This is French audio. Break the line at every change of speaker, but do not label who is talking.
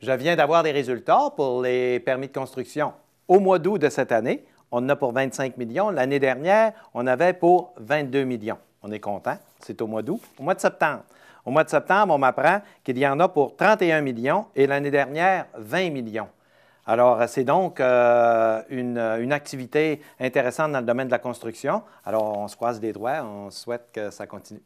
Je viens d'avoir des résultats pour les permis de construction. Au mois d'août de cette année, on en a pour 25 millions. L'année dernière, on avait pour 22 millions. On est content. C'est au mois d'août. Au mois de septembre. Au mois de septembre, on m'apprend qu'il y en a pour 31 millions et l'année dernière, 20 millions. Alors, c'est donc euh, une, une, activité intéressante dans le domaine de la construction. Alors, on se croise des doigts, on souhaite que ça continue.